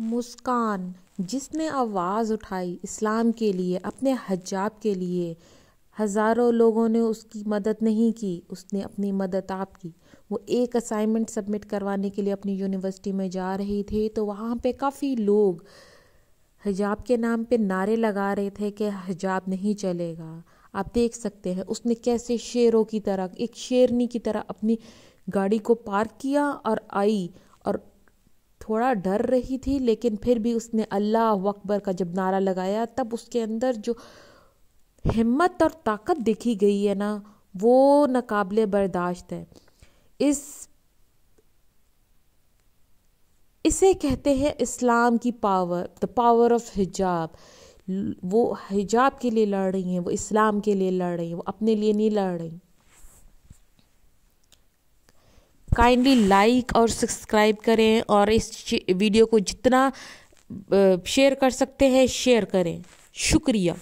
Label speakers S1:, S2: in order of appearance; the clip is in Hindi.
S1: मुस्कान जिसने आवाज़ उठाई इस्लाम के लिए अपने हजाब के लिए हज़ारों लोगों ने उसकी मदद नहीं की उसने अपनी मदद आप की वो एक असाइनमेंट सबमिट करवाने के लिए अपनी यूनिवर्सिटी में जा रही थी तो वहाँ पे काफ़ी लोग हजाब के नाम पे नारे लगा रहे थे कि हजाब नहीं चलेगा आप देख सकते हैं उसने कैसे शेरों की तरह एक शेरनी की तरह अपनी गाड़ी को पार्क किया और आई और थोड़ा डर रही थी लेकिन फिर भी उसने अल्लाह अकबर का जब नारा लगाया तब उसके अंदर जो हिम्मत और ताकत देखी गई है ना वो नाकबिल बर्दाश्त है इस इसे कहते हैं इस्लाम की पावर द पावर ऑफ हिजाब वो हिजाब के लिए लड़ रही हैं वो इस्लाम के लिए लड़ रही हैं वो अपने लिए नहीं लड़ रही काइंडली लाइक और सब्सक्राइब करें और इस वीडियो को जितना शेयर कर सकते हैं शेयर करें शुक्रिया